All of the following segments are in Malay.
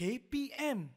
KPM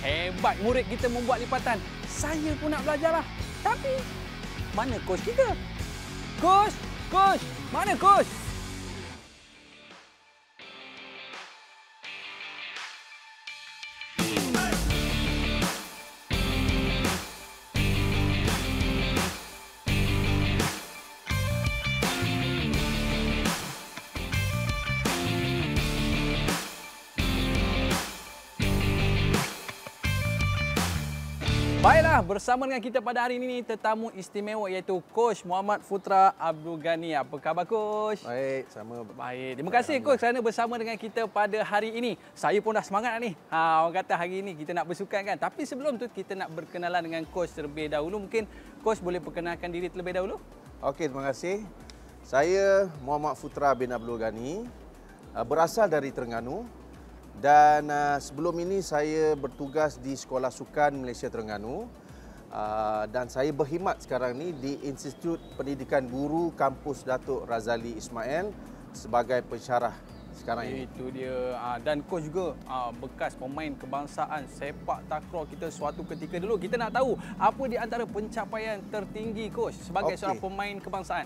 hebat murid kita membuat lipatan. Saya pun nak belajarlah. Tapi mana coach kita? Coach, coach, mana coach? bersama dengan kita pada hari ini tetamu istimewa iaitu coach Muhammad Futra Abdul Ghani. Apa khabar coach? Baik, sama. Baik. Terima kasih coach kerana bersama dengan kita pada hari ini. Saya pun dah semangat ni. Ha, orang kata hari ini kita nak bersukan kan. Tapi sebelum tu kita nak berkenalan dengan coach terlebih dahulu. Mungkin coach boleh perkenalkan diri terlebih dahulu. Okey, terima kasih. Saya Muhammad Futra bin Abdul Ghani. Eh, berasal dari Terengganu. Dan uh, sebelum ini saya bertugas di Sekolah Sukan Malaysia Terengganu. Ah, dan saya berkhidmat sekarang ni di Institut Pendidikan Guru Kampus Datuk Razali Ismail sebagai pensyarah sekarang ini. Itu dia. Ah, dan coach juga ah, bekas pemain kebangsaan sepak takraw kita suatu ketika dulu. Kita nak tahu apa di antara pencapaian tertinggi coach sebagai okay. seorang pemain kebangsaan.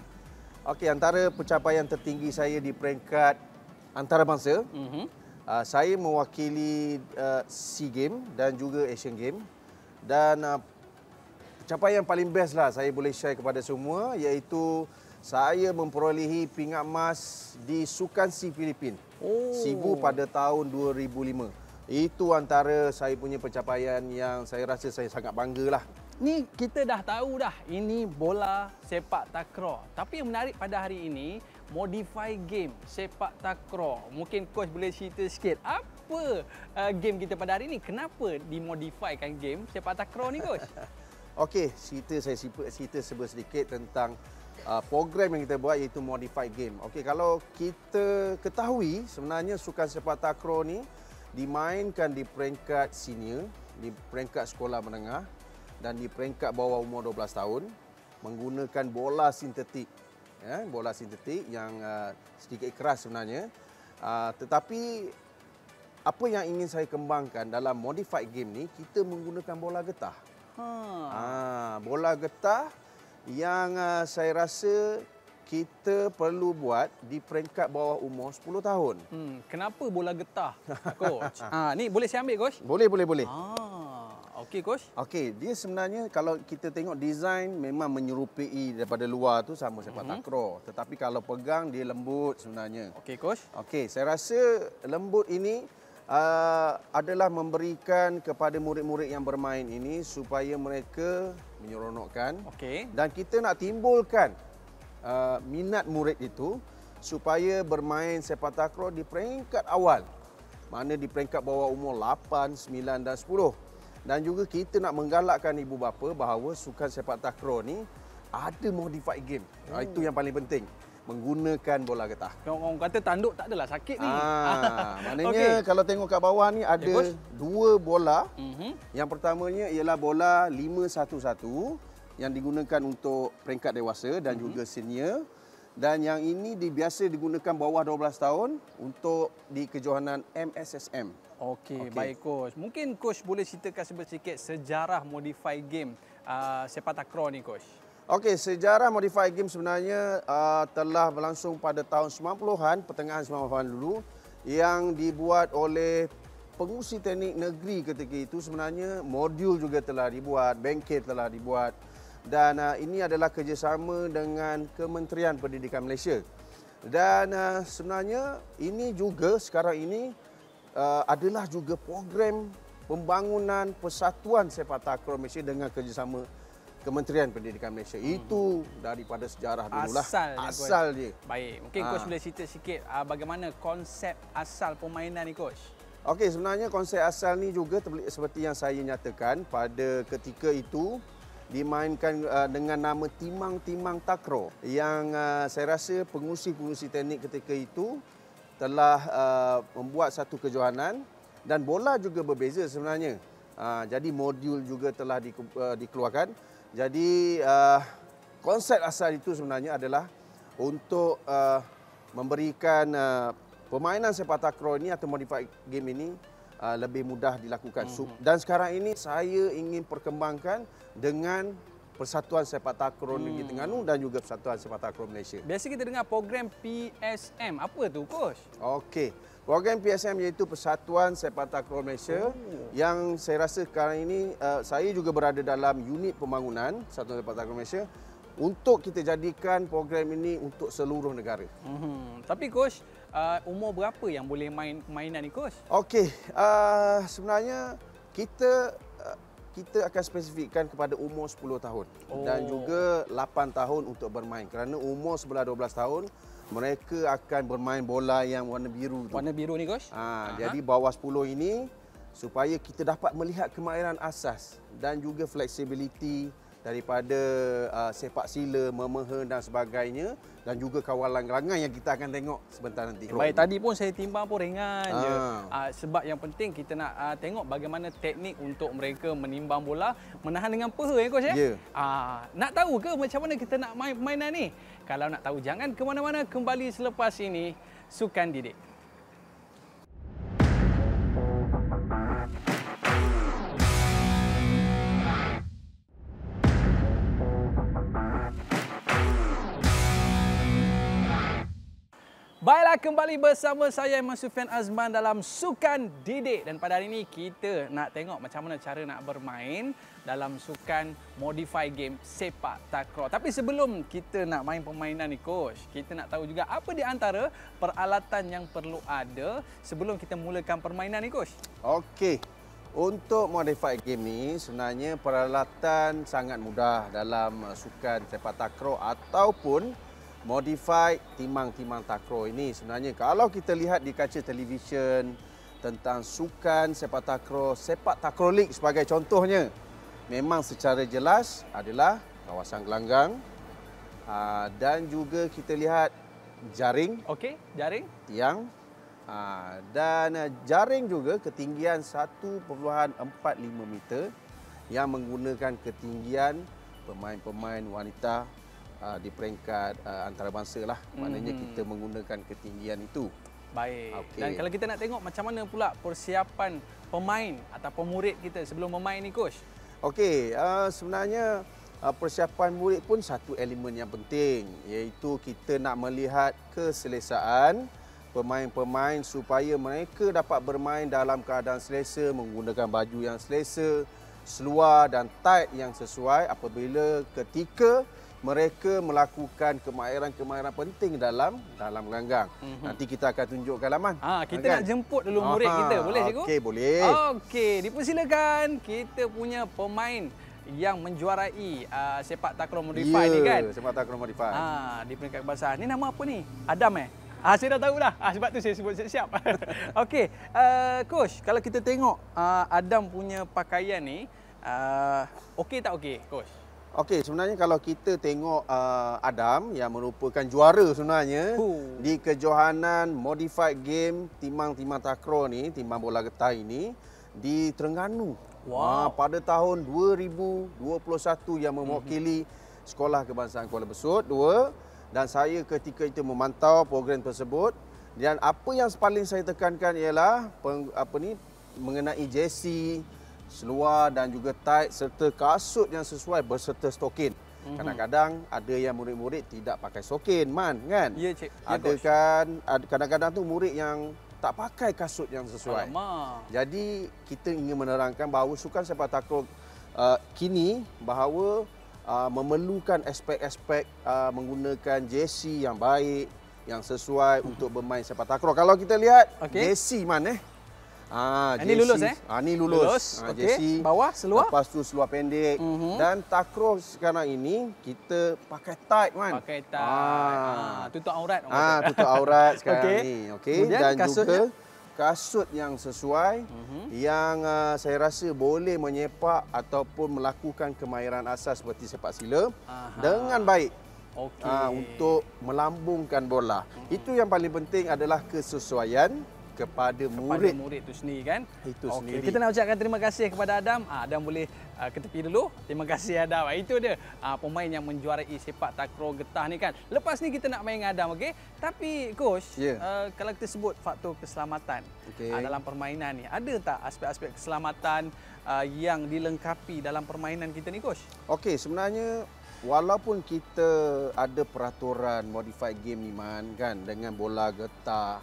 Okey, antara pencapaian tertinggi saya di peringkat antarabangsa, mm -hmm. saya mewakili SEA Games dan juga Asian Games. Dan Capaian yang paling best lah saya boleh share kepada semua iaitu saya memperolehi pingat emas di Sukan Si Filipin. Oh. Sibu pada tahun 2005. Itu antara saya punya pencapaian yang saya rasa saya sangat banggalah. Ni kita dah tahu dah ini bola sepak takraw. Tapi yang menarik pada hari ini modify game sepak takraw. Mungkin coach boleh cerita sikit apa uh, game kita pada hari ini? Kenapa dimodifikan game sepak takraw ni coach? Okey, cerita saya sibuk cerita sebut sedikit tentang uh, program yang kita buat iaitu modified game. Okey, kalau kita ketahui sebenarnya sukan sepak takraw ni dimainkan di peringkat senior, di peringkat sekolah menengah dan di peringkat bawah umur 12 tahun menggunakan bola sintetik. Ya, bola sintetik yang uh, sedikit keras sebenarnya. Uh, tetapi apa yang ingin saya kembangkan dalam modified game ni kita menggunakan bola getah. Ha. Ha, bola getah yang uh, saya rasa kita perlu buat di peringkat bawah umur 10 tahun. Hmm, kenapa bola getah, Coach? ha, ni boleh saya ambil, Coach? Boleh, boleh, boleh. Ha. Okey, Coach. Okey, dia sebenarnya kalau kita tengok desain memang menyerupai daripada luar tu sama sepak mm -hmm. takro. Tetapi kalau pegang, dia lembut sebenarnya. Okey, Coach. Okey, saya rasa lembut ini... Uh, adalah memberikan kepada murid-murid yang bermain ini supaya mereka menyeronokkan okay. dan kita nak timbulkan uh, minat murid itu supaya bermain sepak takraw di peringkat awal mana di peringkat bawah umur 8, 9 dan 10 dan juga kita nak menggalakkan ibu bapa bahawa sukan sepak takraw ni ada modified game. Hmm. Itu yang paling penting menggunakan bola getah. Orang kata tanduk tak adalah sakit ni. Ah, maknanya okay. kalau tengok kat bawah ni ada ya, dua bola. Uh mhm. -huh. Yang pertamanya ialah bola 511 yang digunakan untuk peringkat dewasa dan uh mhm. -huh. juga senior. Dan yang ini biasa digunakan bawah 12 tahun untuk di kejohanan MSSM. Okey, okay. baik coach. Mungkin coach boleh ceritakan sedikit sejarah modify game uh, sepak takraw ni coach. Okey, sejarah modified game sebenarnya uh, telah berlangsung pada tahun 90-an, pertengahan 90-an dulu yang dibuat oleh pengusi teknik negeri ketika itu sebenarnya modul juga telah dibuat, bengkel telah dibuat dan uh, ini adalah kerjasama dengan Kementerian Pendidikan Malaysia. Dan uh, sebenarnya ini juga sekarang ini uh, adalah juga program pembangunan persatuan sepak takraw Malaysia dengan kerjasama Kementerian Pendidikan Malaysia. Hmm. Itu daripada sejarah dulu lah. Asal, asal dia. Baik. Mungkin ha. coach boleh cerita sikit uh, bagaimana konsep asal permainan ni coach. Okey, sebenarnya konsep asal ni juga seperti yang saya nyatakan pada ketika itu dimainkan uh, dengan nama timang-timang takro yang uh, saya rasa pengusi-pengusi teknik ketika itu telah uh, membuat satu kejohanan dan bola juga berbeza sebenarnya. Uh, jadi modul juga telah di, uh, dikeluarkan. Jadi uh, konsep asal itu sebenarnya adalah untuk uh, memberikan uh, permainan sepak takraw ini atau modified game ini uh, lebih mudah dilakukan. Mm-hmm. Dan sekarang ini saya ingin perkembangkan dengan Persatuan Sepak Takraw hmm. Negeri hmm. Terengganu dan juga Persatuan Sepak Takraw Malaysia. Biasa kita dengar program PSM. Apa tu, coach? Okey. Program PSM iaitu Persatuan Sepak Takraw Malaysia oh. yang saya rasa sekarang ini uh, saya juga berada dalam unit pembangunan Persatuan Sepak Takraw Malaysia untuk kita jadikan program ini untuk seluruh negara. Hmm. Tapi coach, uh, umur berapa yang boleh main permainan ni coach? Okey, uh, sebenarnya kita uh, kita akan spesifikkan kepada umur 10 tahun oh. dan juga 8 tahun untuk bermain kerana umur sebelah 12 tahun mereka akan bermain bola yang warna biru tu. Warna biru ni coach? Ha, ah, Aha. jadi bawah 10 ini supaya kita dapat melihat kemahiran asas dan juga fleksibiliti daripada uh, sepak sila, memeha dan sebagainya dan juga kawalan rangan yang kita akan tengok sebentar nanti. Baik, tadi pun saya timbang pun ringan ha. Uh, sebab yang penting kita nak uh, tengok bagaimana teknik untuk mereka menimbang bola, menahan dengan peha ya coach ya. Yeah. Ya. Uh, nak tahu ke macam mana kita nak main permainan ni? Kalau nak tahu jangan ke mana-mana kembali selepas ini Sukan Didik. Baiklah kembali bersama saya Iman Sufian Azman dalam Sukan Didik dan pada hari ini kita nak tengok macam mana cara nak bermain dalam sukan modify game sepak takraw. Tapi sebelum kita nak main permainan ni coach, kita nak tahu juga apa di antara peralatan yang perlu ada sebelum kita mulakan permainan ni coach. Okey. Untuk modify game ni sebenarnya peralatan sangat mudah dalam sukan sepak takraw ataupun modified timang-timang takraw ini sebenarnya kalau kita lihat di kaca televisyen tentang sukan sepak takraw, sepak takraw league sebagai contohnya memang secara jelas adalah kawasan gelanggang ah, dan juga kita lihat jaring okey jaring tiang ah, dan ah, jaring juga ketinggian 1.45 meter yang menggunakan ketinggian pemain-pemain wanita uh, di peringkat uh, antarabangsa lah. Maknanya hmm. kita menggunakan ketinggian itu. Baik. Okay. Dan kalau kita nak tengok macam mana pula persiapan pemain atau pemurid kita sebelum bermain ni coach. Okey, uh, sebenarnya uh, persiapan murid pun satu elemen yang penting iaitu kita nak melihat keselesaan pemain-pemain supaya mereka dapat bermain dalam keadaan selesa menggunakan baju yang selesa, seluar dan tight yang sesuai apabila ketika mereka melakukan kemahiran-kemahiran penting dalam dalam langgang. Mm -hmm. Nanti kita akan tunjukkan laman. Ha, kita okay. nak jemput dulu murid Aha. kita. Boleh, Cikgu? Okey, boleh. Okey, dipersilakan. Kita punya pemain yang menjuarai uh, sepak takraw modified yeah, ini kan? sepak takraw modified. Ha, ah, di peringkat kebangsaan. Ini nama apa ni? Adam eh? Ah, saya dah tahulah. Ah, sebab tu saya sebut siap-siap. Okey, uh, Coach, kalau kita tengok uh, Adam punya pakaian ni, uh, okey tak okey, Coach? Okey, sebenarnya kalau kita tengok uh, Adam yang merupakan juara sebenarnya Ooh. di kejohanan modified game timang-timang takraw ni, timang bola getah ini di Terengganu. Wah, wow. Ah, pada tahun 2021 yang mhm. mewakili mm-hmm. Sekolah Kebangsaan Kuala Besut 2 dan saya ketika itu memantau program tersebut dan apa yang paling saya tekankan ialah peng, apa ni mengenai jersey seluar dan juga tight serta kasut yang sesuai berserta stokin. Mhm. Kadang-kadang ada yang murid-murid tidak pakai stokin, Man, kan? Ya, Cik. Ya, ada kan, kadang-kadang tu murid yang tak pakai kasut yang sesuai. Alamak. Jadi, kita ingin menerangkan bahawa sukan sepak takraw uh, kini bahawa uh, memerlukan aspek-aspek uh, menggunakan jersey yang baik, yang sesuai mhm. untuk bermain sepak takraw. Kalau kita lihat, okay. jersey, Man, eh? Ah, ah ini lulus eh? Ah, ini lulus. lulus. Ah, okay. JC. Bawah seluar. Lepas tu seluar pendek. Mm -hmm. Dan takro sekarang ini kita pakai tight kan? Pakai tight. Ah. Ah, tutup aurat. Ah, tutup aurat sekarang okay. ini. Okay. Dan kasutnya? juga kasut yang sesuai. Mm -hmm. Yang uh, saya rasa boleh menyepak ataupun melakukan kemahiran asas seperti sepak sila. Aha. Dengan baik. Okay. Uh, ah, untuk melambungkan bola. Mm -hmm. Itu yang paling penting adalah kesesuaian kepada murid. Kepada murid itu sendiri kan? Itu okay. sendiri. Kita nak ucapkan terima kasih kepada Adam. Ah, Adam boleh ah, ke tepi dulu. Terima kasih Adam. Ah, itu dia pemain yang menjuarai sepak takraw getah ni kan. Lepas ni kita nak main dengan Adam okey. Tapi coach, yeah. Ya. kalau kita sebut faktor keselamatan okay. dalam permainan ni, ada tak aspek-aspek keselamatan yang dilengkapi dalam permainan kita ni coach? Okey, sebenarnya walaupun kita ada peraturan modified game ni man kan dengan bola getah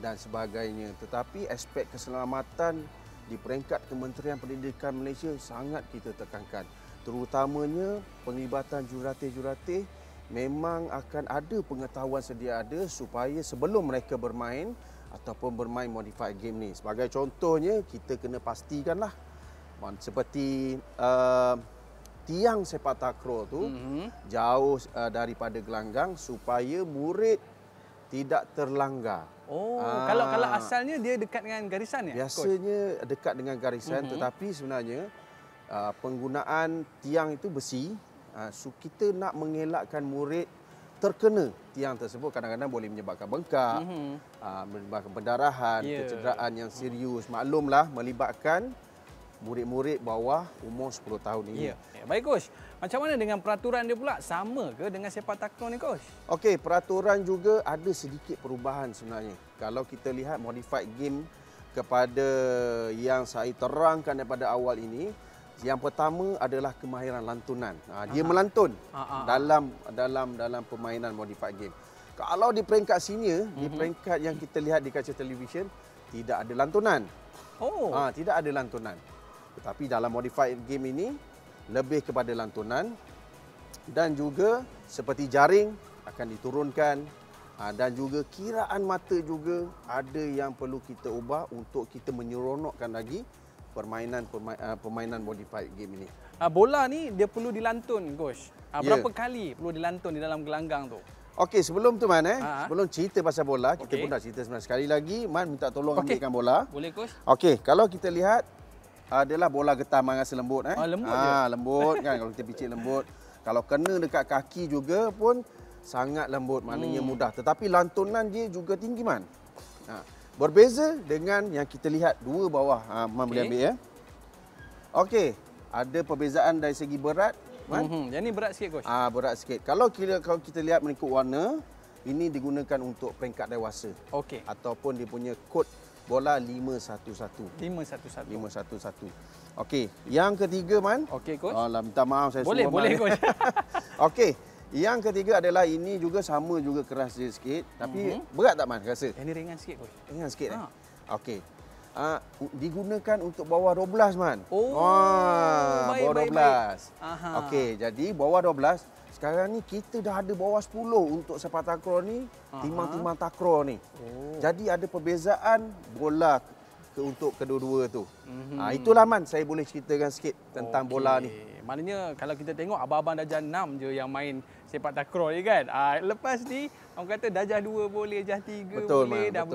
dan sebagainya. Tetapi aspek keselamatan di peringkat Kementerian Pendidikan Malaysia sangat kita tekankan. Terutamanya penglibatan juratih-juratih memang akan ada pengetahuan sedia ada supaya sebelum mereka bermain ataupun bermain modified game ni. Sebagai contohnya, kita kena pastikanlah seperti uh, tiang sepak takraw tu mm-hmm. jauh uh, daripada gelanggang supaya murid tidak terlanggar. Oh, Aa, ah. kalau kalau asalnya dia dekat dengan garisan ya? Biasanya coach? dekat dengan garisan mm -hmm. tetapi sebenarnya uh, penggunaan tiang itu besi uh, so kita nak mengelakkan murid terkena tiang tersebut kadang-kadang boleh menyebabkan bengkak, mm -hmm. uh, menyebabkan pendarahan, yeah. kecederaan yang serius. Maklumlah melibatkan murid-murid bawah umur 10 tahun ini. Ya, ya. Baik coach. Macam mana dengan peraturan dia pula? Sama ke dengan sepak takraw ni coach? Okey, peraturan juga ada sedikit perubahan sebenarnya. Kalau kita lihat modified game kepada yang saya terangkan daripada awal ini, yang pertama adalah kemahiran lantunan. Ha, dia Aha. melantun Aha. Ha, ha. dalam dalam dalam permainan modified game. Kalau di peringkat senior, mm-hmm. di mhm. peringkat yang kita lihat di kaca televisyen, tidak ada lantunan. Oh. Ha, tidak ada lantunan. Tetapi dalam modified game ini, lebih kepada lantunan dan juga seperti jaring akan diturunkan ha, dan juga kiraan mata juga ada yang perlu kita ubah untuk kita menyeronokkan lagi permainan eh, permainan modified game ini. Ah, bola ni dia perlu dilantun, Gosh. Ah, ya. Berapa ya. kali perlu dilantun di dalam gelanggang tu? Okey, sebelum tu mana? eh, ah. sebelum cerita pasal bola, kita pun dah cerita sebenarnya. Sekali lagi, Man minta tolong okay. ambilkan bola. Boleh, Coach. Okey, kalau kita lihat, adalah bola getah mangsa lembut eh. Ah lembut. Ah je. lembut kan kalau kita picit lembut. Kalau kena dekat kaki juga pun sangat lembut maknanya hmm. mudah. Tetapi lantunan dia juga tinggi man. Ha. Berbeza dengan yang kita lihat dua bawah ha, man boleh okay. ambil ya. Okey, ada perbezaan dari segi berat man. Mhm. Mm yang ni berat sikit coach. Ah berat sikit. Kalau kita kalau kita lihat mengikut warna ini digunakan untuk peringkat dewasa. Okey. Ataupun dia punya kod bola 511. 511. 511. Okey, yang ketiga man? Okey coach. Alah oh, minta maaf saya boleh, semua. Boleh, boleh coach. Okey. Yang ketiga adalah ini juga sama juga keras dia sikit tapi mm -hmm. berat tak man rasa? Ini ringan sikit coach. Ringan sikit eh? ha. eh. Okey. Uh, digunakan untuk bawah 12 man. Oh, ah, baik, bawah baik, 12. Okey, jadi bawah 12 sekarang ni kita dah ada bawah 10 untuk sepak takraw ni, timang-timang takraw ni. Oh. Jadi ada perbezaan bola ke untuk kedua-dua tu. Mm-hmm. Ha, itulah man saya boleh ceritakan sikit tentang okay. bola ni. Maknanya kalau kita tengok abang-abang darjah 6 je yang main sepak takraw ni kan. ha, lepas ni orang kata darjah 2 boleh, darjah 3 boleh man. dah betul. boleh main betul, dah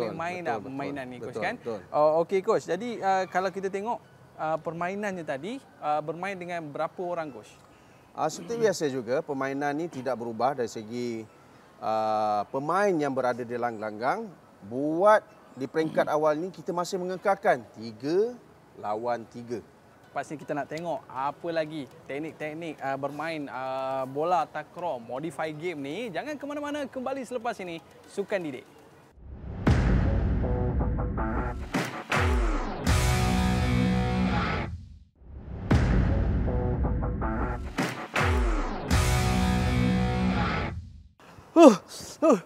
betul, permainan betul, ni coach betul, kan. Oh okey coach. Jadi uh, kalau kita tengok uh, permainannya tadi uh, bermain dengan berapa orang coach? Uh, seperti biasa juga, permainan ini tidak berubah dari segi uh, pemain yang berada di langgang-langgang. Buat di peringkat awal ini, kita masih mengekalkan tiga lawan tiga. Pastinya kita nak tengok apa lagi teknik-teknik uh, bermain uh, bola takraw modify game ni. Jangan ke mana-mana kembali selepas ini. Sukan Didik. Uh, uh,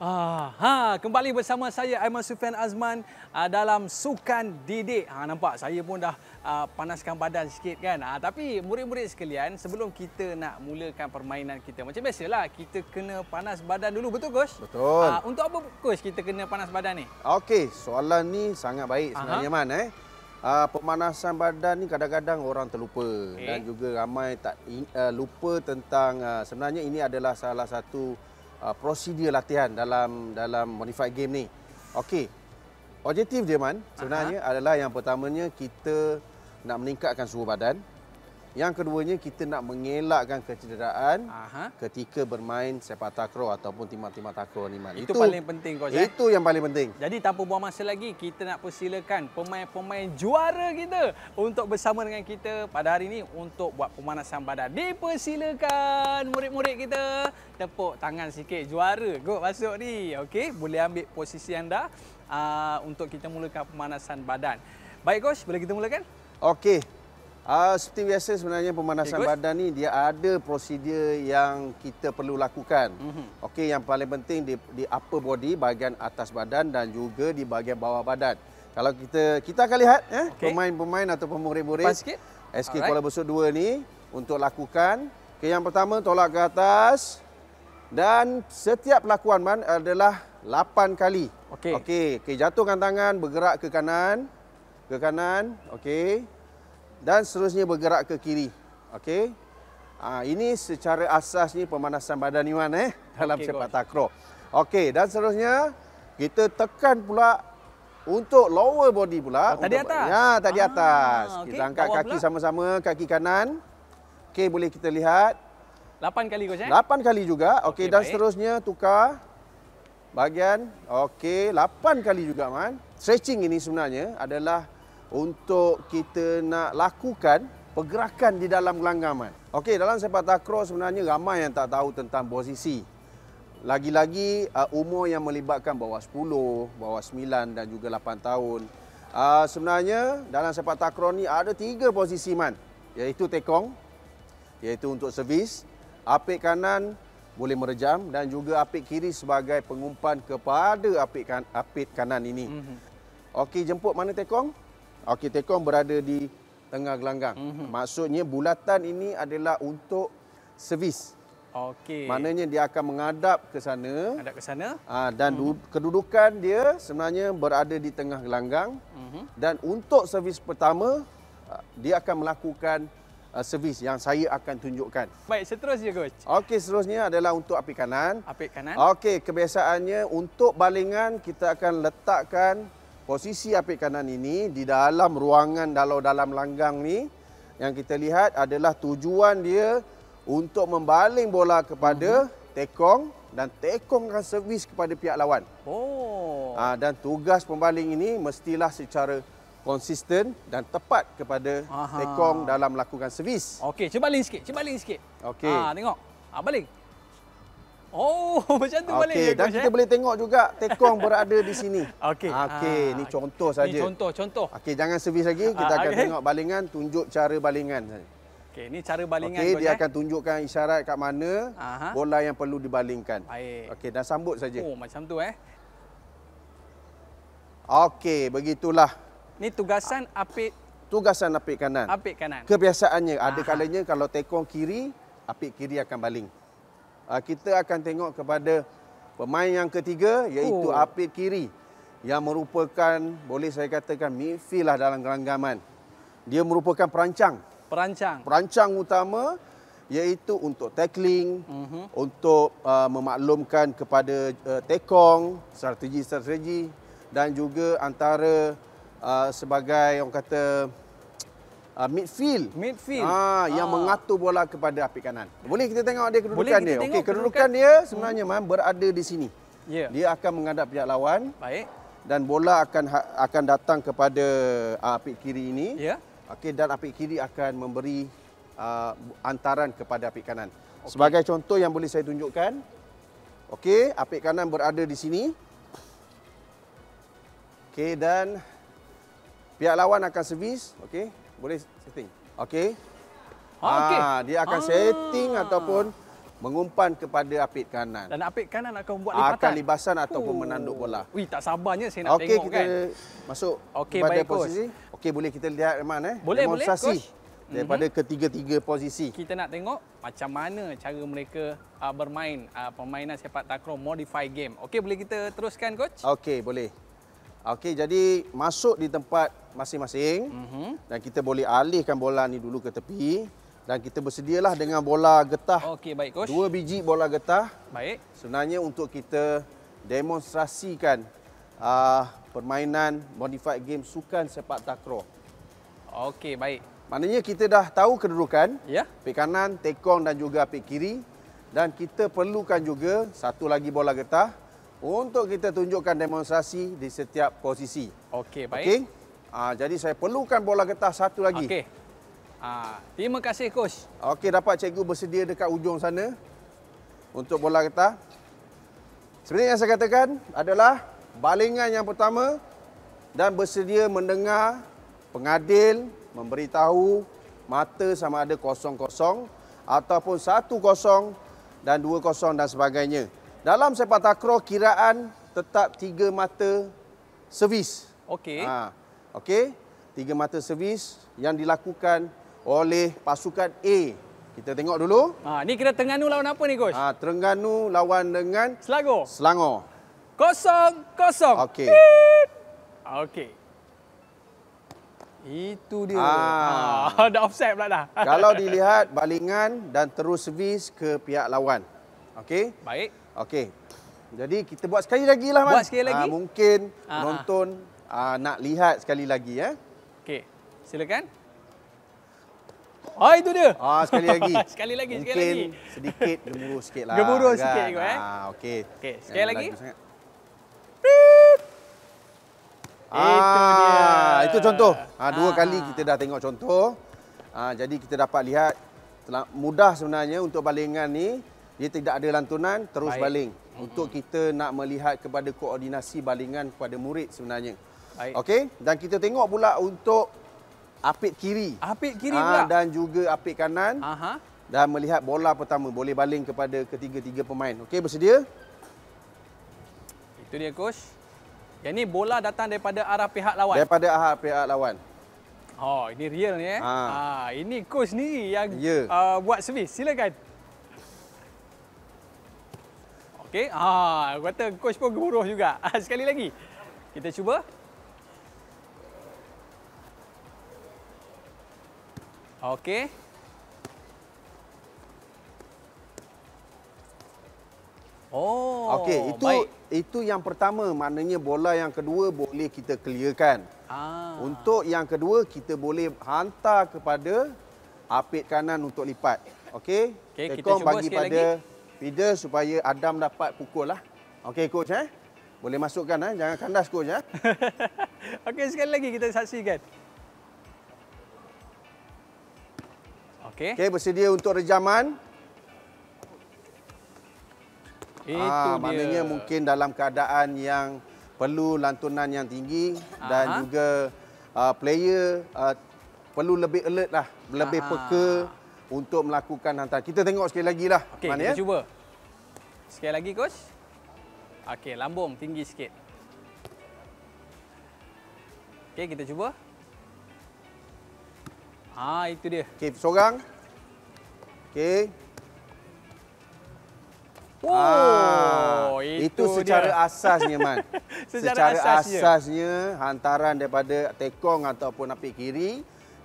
uh, ha, kembali bersama saya Aiman Sufian Azman uh, dalam sukan didik. Ha nampak saya pun dah uh, panaskan badan sikit kan. Ha, tapi murid-murid sekalian, sebelum kita nak mulakan permainan kita macam biasalah, kita kena panas badan dulu betul coach? Betul. Uh, untuk apa coach kita kena panas badan ni? Okey, soalan ni sangat baik sebenarnya uh-huh. man eh. Uh, pemanasan badan ni kadang-kadang orang terlupa okay. dan juga ramai tak uh, lupa tentang uh, sebenarnya ini adalah salah satu uh, prosedur latihan dalam dalam modified game ni. Okey. Objektif dia man sebenarnya uh-huh. adalah yang pertamanya kita nak meningkatkan suhu badan. Yang keduanya kita nak mengelakkan kecederaan Aha. ketika bermain sepak takraw ataupun timah-timah takraw ni Man. Itu, itu paling penting coach. Eh? Itu yang paling penting. Jadi tanpa buang masa lagi kita nak persilakan pemain-pemain juara kita untuk bersama dengan kita pada hari ini untuk buat pemanasan badan. Dipersilakan murid-murid kita tepuk tangan sikit juara. Go masuk ni. Okey, boleh ambil posisi anda uh, untuk kita mulakan pemanasan badan. Baik coach, boleh kita mulakan? Okey. Uh, seperti biasa sebenarnya pemanasan okay, badan ni dia ada prosedur yang kita perlu lakukan. Mm-hmm. Okey yang paling penting di di upper body bahagian atas badan dan juga di bahagian bawah badan. Kalau kita kita akan lihat eh okay. pemain-pemain atau murid-murid SK Alright. Kuala Besut 2 ni untuk lakukan. Okey yang pertama tolak ke atas dan setiap lakuan man adalah 8 kali. Okey. Okey, okay, jatuhkan tangan bergerak ke kanan. Ke kanan. Okey dan seterusnya bergerak ke kiri. Okey. Ha, ini secara asasnya pemanasan badan Iwan eh dalam okay, sepak takraw. Okey dan seterusnya kita tekan pula untuk lower body pula. Oh, tadi atas. Ya, tadi ah, atas. Okay. Kita angkat kaki sama-sama, kaki kanan. Okey, boleh kita lihat. Lapan kali coach eh? 8 kali juga. Okey, okay, dan baik. seterusnya tukar bahagian. Okey, lapan kali juga man. Stretching ini sebenarnya adalah untuk kita nak lakukan pergerakan di dalam gelanggaman. Okey, dalam sepak takraw sebenarnya ramai yang tak tahu tentang posisi. Lagi-lagi uh, umur yang melibatkan bawah 10, bawah 9 dan juga 8 tahun. Uh, sebenarnya dalam sepak takraw ni ada tiga posisi man. Iaitu tekong, iaitu untuk servis. Apik kanan boleh merejam dan juga apik kiri sebagai pengumpan kepada apik kan-, kanan ini. Mhm. Okey, jemput mana tekong? Okey, tekon berada di tengah gelanggang. Mm -hmm. Maksudnya bulatan ini adalah untuk servis. Okey. Maknanya dia akan menghadap ke sana. Hadap ke sana. Ah dan mm -hmm. kedudukan dia sebenarnya berada di tengah gelanggang. Mm -hmm. Dan untuk servis pertama ah, dia akan melakukan uh, servis yang saya akan tunjukkan. Baik, seterusnya coach. Okey, seterusnya adalah untuk api kanan. Api kanan. Okey, kebiasaannya untuk balingan kita akan letakkan posisi api kanan ini di dalam ruangan dalam dalam langgang ni yang kita lihat adalah tujuan dia untuk membaling bola kepada uh-huh. tekong dan tekongkan servis kepada pihak lawan. Oh. Ha, dan tugas pembaling ini mestilah secara konsisten dan tepat kepada Aha. tekong dalam melakukan servis. Okey, cuba baling sikit, cuba baling sikit. Okey. Ha, tengok. Ha, ah, baling. Oh, macam tu okay, boleh. Okey, dan kita eh? boleh tengok juga tekong berada di sini. Okey. Okey, ah, ni contoh saja. Ni contoh, contoh. Okey, jangan servis lagi. Ah, kita ah, akan okay. tengok balingan, tunjuk cara balingan. Okey, ni cara balingan. Okey, dia eh? akan tunjukkan isyarat kat mana Aha. bola yang perlu dibalingkan. Okey, dan sambut saja. Oh, macam tu eh. Okey, begitulah. Ni tugasan apik. Tugasan apik kanan. Apik kanan. Kebiasaannya, Aha. ada kalanya kalau tekong kiri, apik kiri akan baling. Ah, kita akan tengok kepada pemain yang ketiga iaitu oh. Apir Kiri yang merupakan boleh saya katakan midfield lah dalam geranggaman. Dia merupakan perancang. Perancang. Perancang utama iaitu untuk tackling, uh-huh. untuk uh, memaklumkan kepada uh, tekong, strategi-strategi dan juga antara uh, sebagai orang kata uh, midfield. Midfield. Ha, ah yang ah. mengatur bola kepada api kanan. Boleh kita tengok dia kedudukan Boleh kita dia. Okey, kedudukan dia sebenarnya man berada di sini. Ya. Yeah. Dia akan menghadap pihak lawan. Baik. Dan bola akan ha-, akan datang kepada uh, ah, apik kiri ini. Ya. Yeah. Okey, dan api kiri akan memberi uh, antaran kepada apik kanan. Okay. Sebagai contoh yang boleh saya tunjukkan. Okey, apik kanan berada di sini. Okey, dan pihak lawan akan servis. Okey boleh setting. Okey. Ha, ah, okay. ha, ah, dia akan ha. setting ataupun mengumpan kepada apit kanan. Dan apit kanan akan buat lipatan. Akan libasan ataupun oh. menanduk bola. Wih, tak sabarnya saya nak okay, tengok kan. Okey, kita masuk okay, kepada baik, posisi. Okey, boleh kita lihat Rahman eh. Boleh, Demonstrasi boleh, daripada mm-hmm. ketiga-tiga posisi. Kita nak tengok macam mana cara mereka uh, bermain uh, permainan sepak takraw modify game. Okey, boleh kita teruskan coach? Okey, boleh. Okey, jadi masuk di tempat masing-masing mm -hmm. dan kita boleh alihkan bola ni dulu ke tepi dan kita bersedialah dengan bola getah. Okey baik coach. Dua biji bola getah. Baik. Sebenarnya untuk kita demonstrasikan uh, permainan modified game sukan sepak takraw. Okey baik. Maknanya kita dah tahu kedudukan. Ya. Yeah. Pik kanan, tekong dan juga pik kiri dan kita perlukan juga satu lagi bola getah untuk kita tunjukkan demonstrasi di setiap posisi. Okey baik. Okay? Ah, jadi saya perlukan bola getah satu lagi. Okey. Ah, terima kasih coach. Okey, dapat cikgu bersedia dekat ujung sana untuk bola getah. Seperti yang saya katakan adalah balingan yang pertama dan bersedia mendengar pengadil memberitahu mata sama ada kosong-kosong ataupun satu kosong dan dua kosong dan sebagainya. Dalam sepak takraw kiraan tetap tiga mata servis. Okey. Ha. Okey, tiga mata servis yang dilakukan oleh pasukan A. Kita tengok dulu. Ha, ni kita Terengganu lawan apa ni, Coach? Ha, Terengganu lawan dengan... Selangor. Selangor. Kosong, kosong. Okey. Okey. Itu dia. Ha. Ha, dah offside pula dah. Kalau dilihat, balingan dan terus servis ke pihak lawan. Okey? Baik. Okey. Jadi kita buat sekali lagi lah, Man. Buat sekali lagi. Ha, mungkin ha. Ah, ah. nonton uh, nak lihat sekali lagi ya. Eh. Okey, silakan. Oh itu dia. Ah sekali lagi. sekali lagi Mungkin sekali lagi. Sedikit gemuruh sikitlah. Gemuruh kan? sikit kan? juga eh. Ah okey. Okey, sekali lagi. Ah, itu dia. Itu contoh. Ha, dua ah. kali kita dah tengok contoh. Ha, jadi kita dapat lihat mudah sebenarnya untuk balingan ni. Dia tidak ada lantunan, terus Baik. baling. Untuk kita nak melihat kepada koordinasi balingan kepada murid sebenarnya. Okay, dan kita tengok pula untuk apit kiri. Apit kiri ah, pula. dan juga apit kanan. Aha. Dan melihat bola pertama, boleh baling kepada ketiga-tiga pemain. Okey, bersedia? Itu dia, Coach. Yang ini bola datang daripada arah pihak lawan. Daripada arah pihak lawan. Oh, ini real ni. Eh? Ha. Ha, ini coach ni yang yeah. Ya. uh, buat servis. Silakan. Okey. Ha, aku kata coach pun geburuh juga. Sekali lagi. Kita cuba. Okey. Oh. Okey, itu baik. itu yang pertama, maknanya bola yang kedua boleh kita clearkan. Ah. Untuk yang kedua kita boleh hantar kepada apit kanan untuk lipat. Okey. Okey, kita cuba bagi pada feeder supaya Adam dapat pukul lah. Okey coach eh. Boleh masukkan eh, jangan kandas coach eh. Okey, sekali lagi kita saksikan. Okey. Okey, bersedia untuk rejaman. Itu ah, dia. Maknanya mungkin dalam keadaan yang perlu lantunan yang tinggi Aha. dan juga uh, player uh, perlu lebih alert lah, lebih Aha. peka untuk melakukan hantar. Kita tengok sekali lagi lah. Okey, kita ya? cuba. Sekali lagi, Coach. Okey, lambung tinggi sikit. Okey, kita cuba. Ha itu dia. Okey, seorang. Okey. Oh, ha, itu, itu secara dia. asasnya man. secara, secara asasnya. asasnya hantaran daripada tekong ataupun api kiri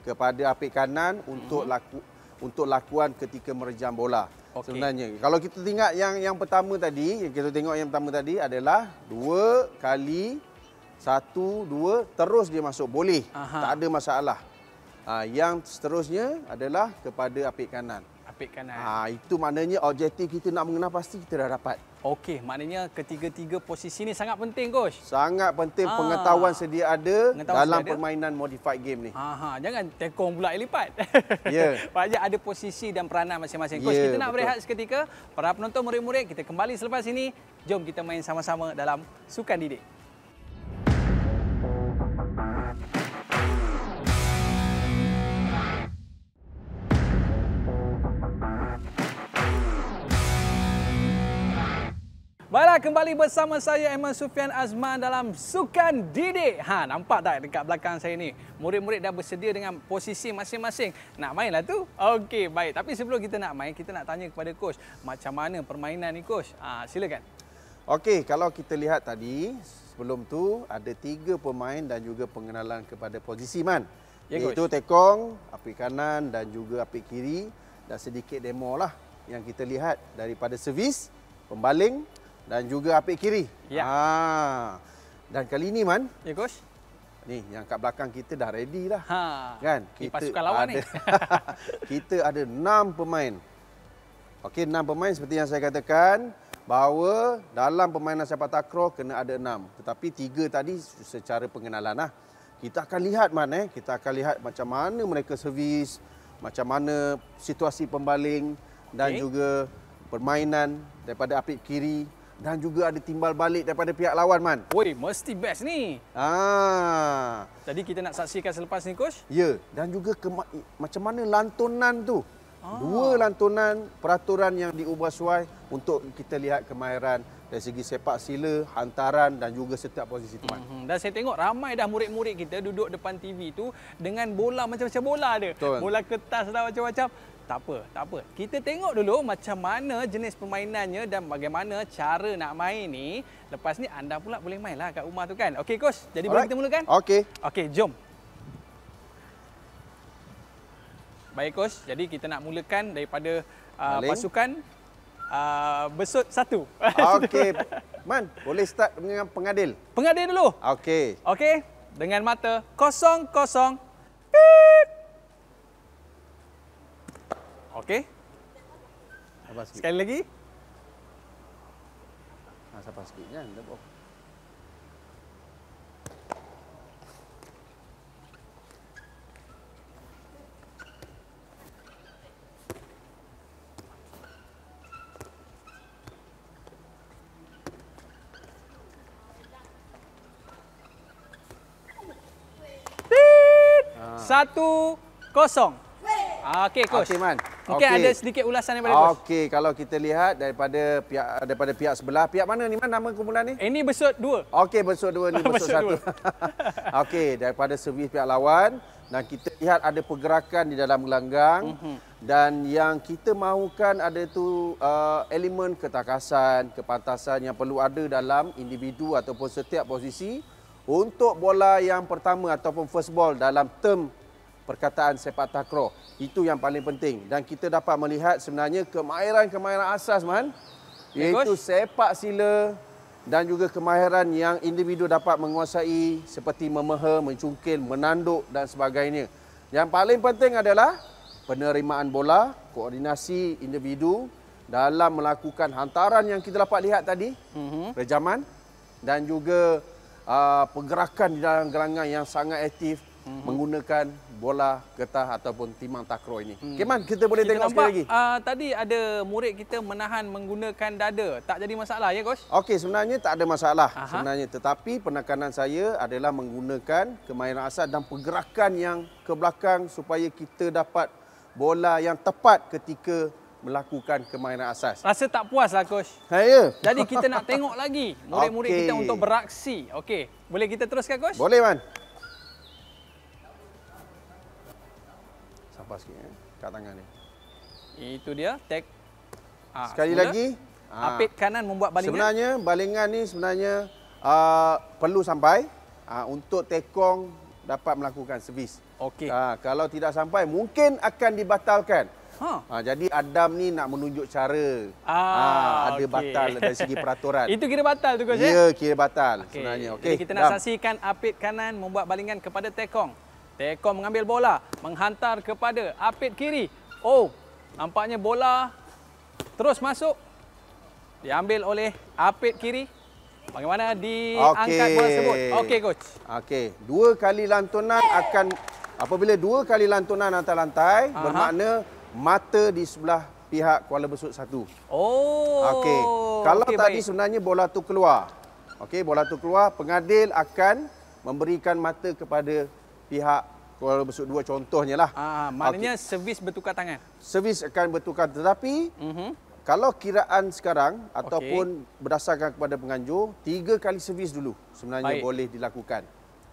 kepada api kanan untuk mhm. laku untuk lakuan ketika merejam bola. Okay. Sebenarnya kalau kita tengok yang yang pertama tadi, yang kita tengok yang pertama tadi adalah dua kali satu dua terus dia masuk boleh. Aha. Tak ada masalah. Uh, yang seterusnya adalah kepada apik kanan. Apik kanan. Ah itu maknanya objektif kita nak mengenal pasti kita dah dapat. Okey, maknanya ketiga-tiga posisi ni sangat penting coach. Sangat penting ha. pengetahuan sedia ada pengetahuan dalam sedia permainan modified game ni. Aha, jangan tekong pula lipat. Yeah. Banyak ada posisi dan peranan masing-masing ya, coach. Yeah, kita nak betul. berehat seketika. Para penonton murid-murid kita kembali selepas ini. Jom kita main sama-sama dalam sukan didik. Baiklah, kembali bersama saya Emma Sufian Azman dalam Sukan Didik. Ha, nampak tak dekat belakang saya ni? Murid-murid dah bersedia dengan posisi masing-masing. Nak mainlah tu? Okey, baik. Tapi sebelum kita nak main, kita nak tanya kepada coach. Macam mana permainan ni, coach? Ha, silakan. Okey, kalau kita lihat tadi, sebelum tu ada tiga pemain dan juga pengenalan kepada posisi, Man. Ya, Iaitu coach. tekong, api kanan dan juga api kiri. Dah sedikit demo lah yang kita lihat daripada servis, pembaling dan juga apik kiri. Ya. Ha. Dan kali ini Man. Ya coach. Ni yang kat belakang kita dah ready dah. Ha. Kan? Kita pasukan lawan ada, ni. kita ada enam pemain. Okey enam pemain seperti yang saya katakan bahawa dalam permainan sepak takraw kena ada enam. tetapi tiga tadi secara pengenalan lah. Kita akan lihat mana, eh, kita akan lihat macam mana mereka servis, macam mana situasi pembaling dan okay. juga permainan daripada apik kiri dan juga ada timbal balik daripada pihak lawan man. Woi, mesti best ni. Ah. Ha. Jadi kita nak saksikan selepas ni coach? Ya, dan juga macam mana lantunan tu? Ah. Dua lantunan peraturan yang diubah suai untuk kita lihat kemahiran dari segi sepak sila, hantaran dan juga setiap posisi tuan. Mm-hmm. Dan saya tengok ramai dah murid-murid kita duduk depan TV tu dengan bola macam-macam bola ada. Betul. Bola kertas dah macam-macam. Tak apa, tak apa. Kita tengok dulu macam mana jenis permainannya dan bagaimana cara nak main ni. Lepas ni anda pula boleh mainlah kat rumah tu kan. Okey coach, jadi boleh kita mulakan? Okey. Okey, jom. Baik coach, jadi kita nak mulakan daripada uh, pasukan uh, besut satu. Okey. Man, boleh start dengan pengadil. Pengadil dulu. Okey. Okey, dengan mata kosong-kosong. Beep. Okey? Sabar sikit. Sekali lagi. Ha, sabar sikit kan. Dah bohong. Satu kosong. Ah, okey, coach. Okey, Mungkin okay. ada sedikit ulasan daripada okay. bos. Okey, kalau kita lihat daripada pihak daripada pihak sebelah, pihak mana ni mana nama kumpulan ni? Ini Besut dua. Okey, Besut dua ni Besut satu. Okey, daripada servis pihak lawan dan kita lihat ada pergerakan di dalam gelanggang mm -hmm. dan yang kita mahukan ada tu uh, elemen ketakasan, kepantasan yang perlu ada dalam individu ataupun setiap posisi untuk bola yang pertama ataupun first ball dalam term perkataan sepak takraw. Itu yang paling penting. Dan kita dapat melihat sebenarnya kemahiran-kemahiran asas, Man. Iaitu ya, sepak sila dan juga kemahiran yang individu dapat menguasai seperti memeha, mencungkil, menanduk dan sebagainya. Yang paling penting adalah penerimaan bola, koordinasi individu dalam melakukan hantaran yang kita dapat lihat tadi, mm-hmm. rejaman dan juga uh, pergerakan di dalam gelanggang yang sangat aktif mm-hmm. menggunakan bola getah ataupun timang takraw ini. Hmm. Keman, okay, kita boleh kita tengok nampak, sekali lagi. Uh, tadi ada murid kita menahan menggunakan dada. Tak jadi masalah ya, coach? Okey, sebenarnya tak ada masalah. Aha. Sebenarnya tetapi penekanan saya adalah menggunakan kemahiran asas dan pergerakan yang ke belakang supaya kita dapat bola yang tepat ketika melakukan kemahiran asas. Rasa tak puas lah coach. Ha, saya. Jadi kita nak tengok lagi murid-murid okay. kita untuk beraksi. Okey, boleh kita teruskan coach? Boleh, man. nafas sikit eh, kat tangan ni. Itu dia tek. Ha, Sekali mula. lagi. Ha. Apit ah. kanan membuat balingan. Sebenarnya balingan ni sebenarnya uh, perlu sampai uh, untuk tekong dapat melakukan servis. Okey. Uh, kalau tidak sampai mungkin akan dibatalkan. Huh. Ha, jadi Adam ni nak menunjuk cara ah, ha, ada okay. batal dari segi peraturan. Itu kira batal tu coach ya? Ya, kira batal okay. sebenarnya. Okay. Jadi kita nak Adam. saksikan apit kanan membuat balingan kepada Tekong. Tekom mengambil bola, menghantar kepada Apit kiri. Oh, nampaknya bola terus masuk. Diambil oleh Apit kiri. Bagaimana diangkat okay. bola tersebut? Okey, coach. Okey, dua kali lantunan akan apabila dua kali lantunan antar lantai Aha. bermakna mata di sebelah pihak Kuala Besut satu. Oh. Okey. Kalau okay, tadi baik. sebenarnya bola tu keluar. Okey, bola tu keluar, pengadil akan memberikan mata kepada pihak kalau besut dua contohnya lah. Ah, ah maknanya okay. servis bertukar tangan. Servis akan bertukar tetapi mm -hmm. kalau kiraan sekarang ataupun okay. berdasarkan kepada penganjur tiga kali servis dulu sebenarnya Baik. boleh dilakukan.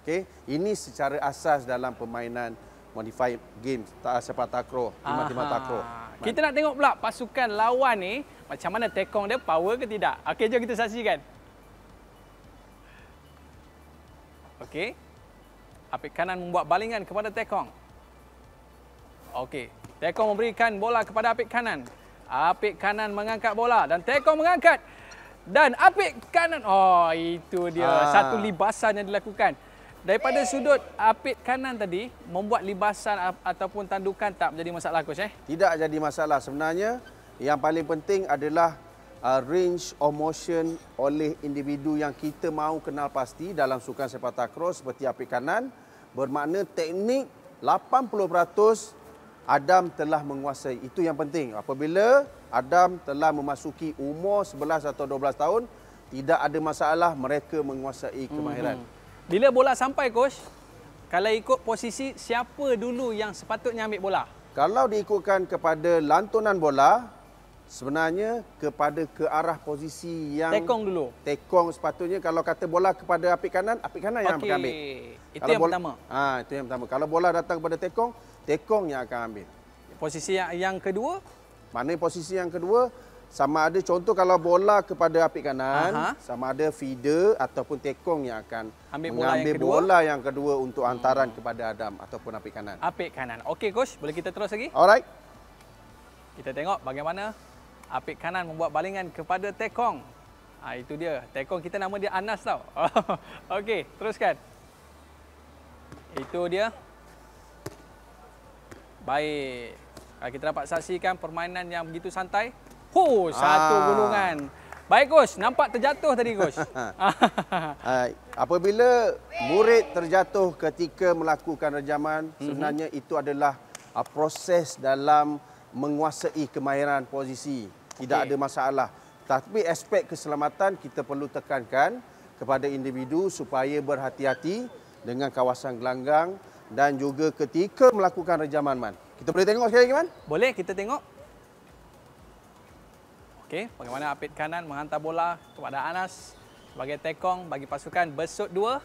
Okay, ini secara asas dalam permainan modified games sepak takraw, timah-timah takraw. Kita nak tengok pula pasukan lawan ni macam mana tekong dia power ke tidak. Okey, jom kita saksikan. Okey. Apik kanan membuat balingan kepada Tekong. Okey, Tekong memberikan bola kepada Apik kanan. Apik kanan mengangkat bola dan Tekong mengangkat. Dan Apik kanan. Oh, itu dia. Ah. Satu libasan yang dilakukan. Daripada sudut apit kanan tadi, membuat libasan ataupun tandukan tak menjadi masalah, Coach? Eh? Tidak jadi masalah. Sebenarnya, yang paling penting adalah uh, range of motion oleh individu yang kita mahu kenal pasti dalam sukan sepak takraw seperti apit kanan bermakna teknik 80% Adam telah menguasai. Itu yang penting. Apabila Adam telah memasuki umur 11 atau 12 tahun, tidak ada masalah mereka menguasai kemahiran. Mm-hmm. Bila bola sampai coach, kalau ikut posisi siapa dulu yang sepatutnya ambil bola? Kalau diikutkan kepada lantunan bola, sebenarnya kepada ke arah posisi yang tekong dulu. Tekong sepatutnya kalau kata bola kepada api kanan, api kanan okay. yang akan ambil. Itu kalau yang bola, pertama. Ah, itu yang pertama. Kalau bola datang kepada tekong, tekong yang akan ambil. Posisi yang, yang kedua? Mana posisi yang kedua? Sama ada contoh kalau bola kepada api kanan, Aha. sama ada feeder ataupun tekong yang akan ambil bola mengambil yang bola yang kedua untuk hantaran hmm. kepada Adam ataupun api kanan. Api kanan. Okey coach, boleh kita terus lagi? Alright. Kita tengok bagaimana Apik kanan membuat balingan kepada Tekong. Ha, itu dia. Tekong kita nama dia Anas tau. Okey, teruskan. Itu dia. Baik. Ha, kita dapat saksikan permainan yang begitu santai. Ho, satu ha. gulungan. Baik, Gus. Nampak terjatuh tadi, Gus. ha, apabila murid terjatuh ketika melakukan rejaman, mhm. sebenarnya mm -hmm. itu adalah ah, proses dalam menguasai kemahiran posisi. Tidak okay. ada masalah. Tetapi aspek keselamatan kita perlu tekankan kepada individu supaya berhati-hati dengan kawasan gelanggang dan juga ketika melakukan rejaman, Man. Kita boleh tengok sekali, Man? Boleh, kita tengok. Okey, bagaimana apit kanan menghantar bola kepada Anas sebagai tekong bagi pasukan besut dua.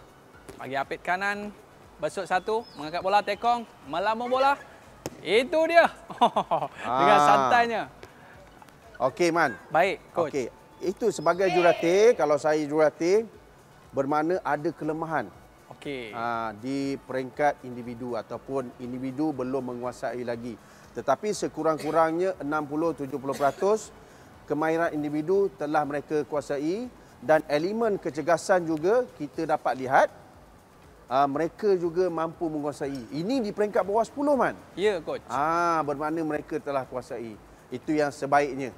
Bagi apit kanan, besut satu, mengangkat bola, tekong, melambung bola. Itu dia. Dengan ah. santainya. Okey, Man. Baik, Coach. Okay. Itu sebagai jurulatih, kalau saya jurulatih, bermakna ada kelemahan. Okey. Ah, di peringkat individu ataupun individu belum menguasai lagi. Tetapi sekurang-kurangnya 60-70% kemahiran individu telah mereka kuasai. Dan elemen kecegasan juga kita dapat lihat uh, mereka juga mampu menguasai. Ini di peringkat bawah 10 man. Ya coach. Ah bermakna mereka telah kuasai. Itu yang sebaiknya.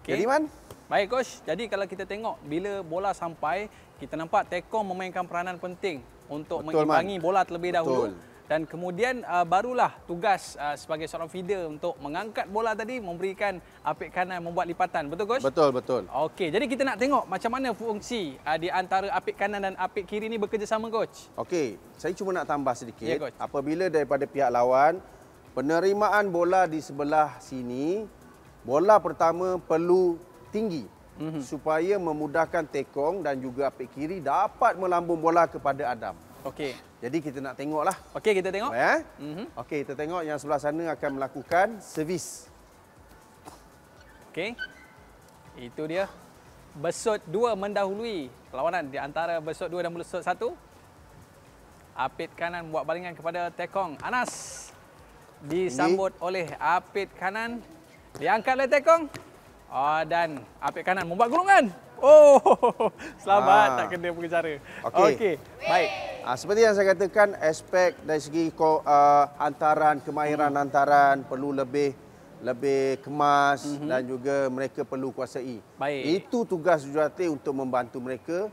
Okay. Jadi man? Baik coach. Jadi kalau kita tengok bila bola sampai kita nampak Tekong memainkan peranan penting untuk Betul, mengimbangi man. bola terlebih Betul. dahulu dan kemudian uh, barulah tugas uh, sebagai seorang feeder untuk mengangkat bola tadi memberikan apik kanan membuat lipatan betul coach betul betul okey jadi kita nak tengok macam mana fungsi uh, di antara apik kanan dan apik kiri ini bekerjasama coach okey saya cuma nak tambah sedikit ya, coach. apabila daripada pihak lawan penerimaan bola di sebelah sini bola pertama perlu tinggi Mm -hmm. supaya memudahkan tekong dan juga apik kiri dapat melambung bola kepada Adam. Okey. Jadi kita nak tengoklah. Okey, kita tengok. Ya. Mm -hmm. Okey, kita tengok yang sebelah sana akan melakukan servis. Okey. Itu dia. Besut dua mendahului perlawanan di antara besut dua dan besut satu. Apit kanan buat balingan kepada Tekong Anas. Disambut Ini. oleh Apit kanan. Diangkat oleh Tekong. Oh, dan Apit kanan membuat gulungan. Oh, selamat ha. Ah. tak kena pengecara. Okey, okay. baik. Ha, seperti yang saya katakan, aspek dari segi uh, antaran, kemahiran hmm. antaran perlu lebih lebih kemas hmm. dan juga mereka perlu kuasai. Baik. Itu tugas jurulatih untuk membantu mereka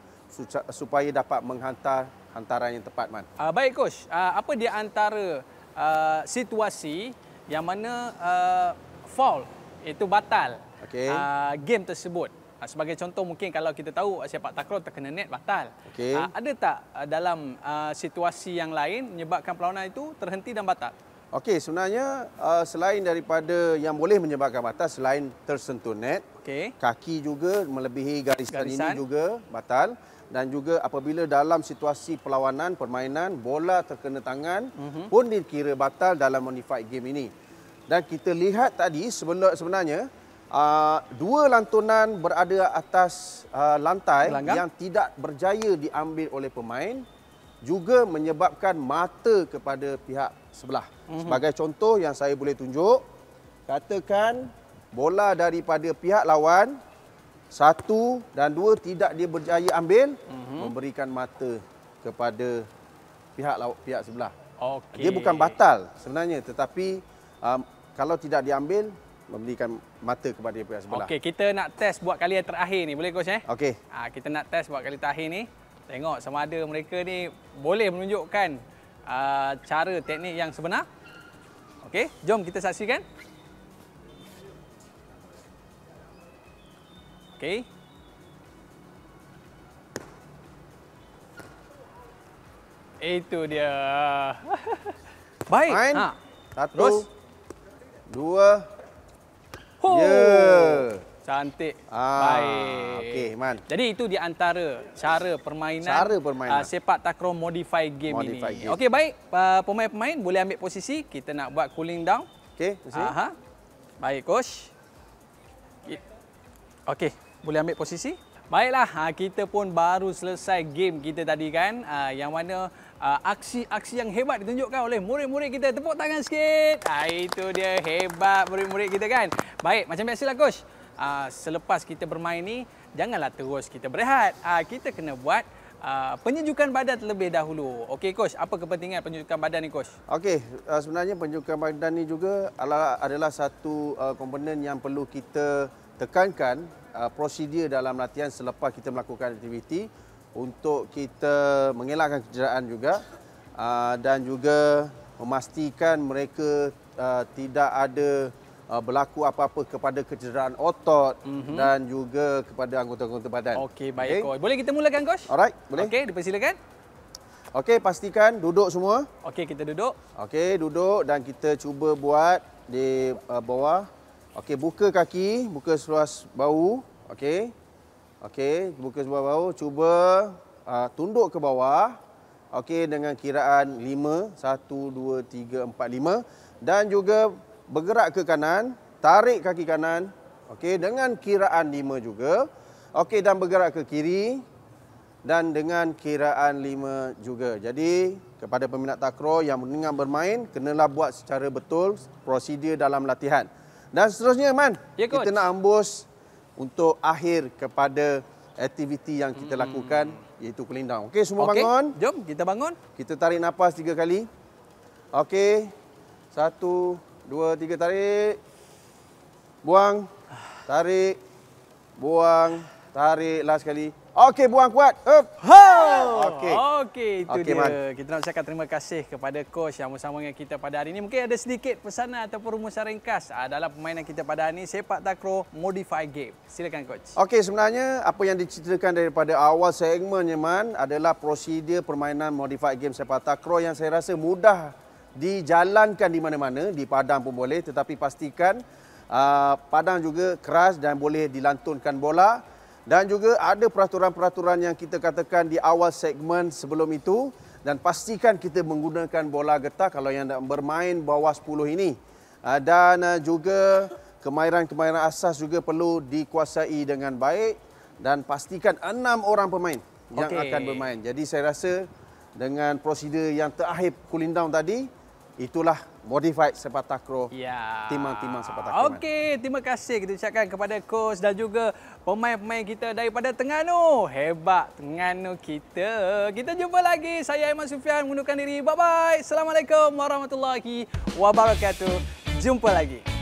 supaya dapat menghantar antaran yang tepat, Man. Uh, baik, Coach. Uh, apa di antara uh, situasi yang mana uh, foul, itu batal okay. uh, game tersebut? Ha, sebagai contoh mungkin kalau kita tahu ah, siapa tak takraw terkena net batal. Okay. Ha, ada tak ah, dalam ah, situasi yang lain menyebabkan perlawanan itu terhenti dan batal? Okey, sebenarnya selain daripada yang boleh menyebabkan batal selain tersentuh net, okay. kaki juga melebihi garisan, garisan ini juga batal dan juga apabila dalam situasi perlawanan permainan bola terkena tangan mm-hmm. pun dikira batal dalam modified game ini. Dan kita lihat tadi sebenarnya Ah, dua lantunan berada atas uh, lantai Langgang. yang tidak berjaya diambil oleh pemain juga menyebabkan mata kepada pihak sebelah. Mm-hmm. Sebagai contoh yang saya boleh tunjuk, katakan bola daripada pihak lawan satu dan dua tidak dia berjaya ambil mm-hmm. memberikan mata kepada pihak law- pihak sebelah. Okay. Dia bukan batal sebenarnya tetapi um, kalau tidak diambil memberikan mata kepada dia pihak sebelah. Okey, kita nak test buat kali yang terakhir ni. Boleh coach eh? Okey. Ha, kita nak test buat kali terakhir ni. Tengok sama ada mereka ni boleh menunjukkan uh, cara teknik yang sebenar. Okey, jom kita saksikan. Okey. Itu dia. Baik. Main. Ha. Satu. Terus. Dua. Ho. Ya. Cantik. Ah, Baik. Okey, Man. Jadi itu di antara cara permainan, cara ah, permainan. Uh, sepak takraw modify game modify ini. Okey, baik. Ah, pemain-pemain uh, boleh ambil posisi. Kita nak buat cooling down. Okey, uh -huh. Baik, coach. Okey, boleh ambil posisi. Baiklah, ah, kita pun baru selesai game kita tadi kan. Uh, yang mana aksi-aksi ah, yang hebat ditunjukkan oleh murid-murid kita. Tepuk tangan sikit. Ah, itu dia hebat murid-murid kita kan. Baik, macam biasalah coach. Ah, selepas kita bermain ni, janganlah terus kita berehat. Ah, kita kena buat ah, penyejukan badan terlebih dahulu. Okey coach, apa kepentingan penyejukan badan ni coach? Okey, ah, sebenarnya penyejukan badan ni juga adalah satu ah, komponen yang perlu kita tekankan prosedur dalam latihan selepas kita melakukan aktiviti untuk kita mengelakkan kecederaan juga uh, dan juga memastikan mereka uh, tidak ada uh, berlaku apa-apa kepada kecederaan otot mm-hmm. dan juga kepada anggota-anggota badan. Okey, baik okay. Boleh kita mulakan coach? Alright, boleh. Okey, dipersilakan. Okey, pastikan duduk semua. Okey, kita duduk. Okey, duduk dan kita cuba buat di bawah. Okey, buka kaki, buka seluas bau. Okey. Okey, buka sebuah bau. Cuba uh, tunduk ke bawah. Okey, dengan kiraan 5. 1, 2, 3, 4, Dan juga bergerak ke kanan. Tarik kaki kanan. Okey, dengan kiraan 5 juga. Okey, dan bergerak ke kiri. Dan dengan kiraan 5 juga. Jadi, kepada peminat takro yang dengan bermain, kenalah buat secara betul prosedur dalam latihan. Dan seterusnya, Man. Ya, Kita nak ambus untuk akhir kepada aktiviti yang kita hmm. lakukan iaitu cooling down. Okey, semua okay. bangun. Jom, kita bangun. Kita tarik nafas tiga kali. Okey. Satu, dua, tiga, tarik. Buang. Tarik. Buang. Tarik. Last sekali. Okey, buang kuat. Up. Ho! Okey. Okey, itu okay, dia. Man. Kita nak ucapkan terima kasih kepada coach yang bersama dengan kita pada hari ini. Mungkin ada sedikit pesanan ataupun rumusan ringkas ah, dalam permainan kita pada hari ini, sepak takro modify game. Silakan coach. Okey, sebenarnya apa yang diceritakan daripada awal segmennya man adalah prosedur permainan modify game sepak takro yang saya rasa mudah dijalankan di mana-mana, di padang pun boleh tetapi pastikan uh, padang juga keras dan boleh dilantunkan bola dan juga ada peraturan-peraturan yang kita katakan di awal segmen sebelum itu. Dan pastikan kita menggunakan bola getah kalau yang bermain bawah 10 ini. Ah, dan ah, juga kemahiran-kemahiran asas juga perlu dikuasai dengan baik. Dan pastikan enam orang pemain yang okay. akan bermain. Jadi saya rasa dengan prosedur yang terakhir cooling down tadi, itulah modified sepatah kro ya. timang-timang sepatah kro. Okey, terima kasih kita ucapkan kepada coach dan juga pemain-pemain kita daripada Terengganu. Hebat Terengganu kita. Kita jumpa lagi. Saya Aiman Sufian mengundurkan diri. Bye-bye. Assalamualaikum warahmatullahi wabarakatuh. Jumpa lagi.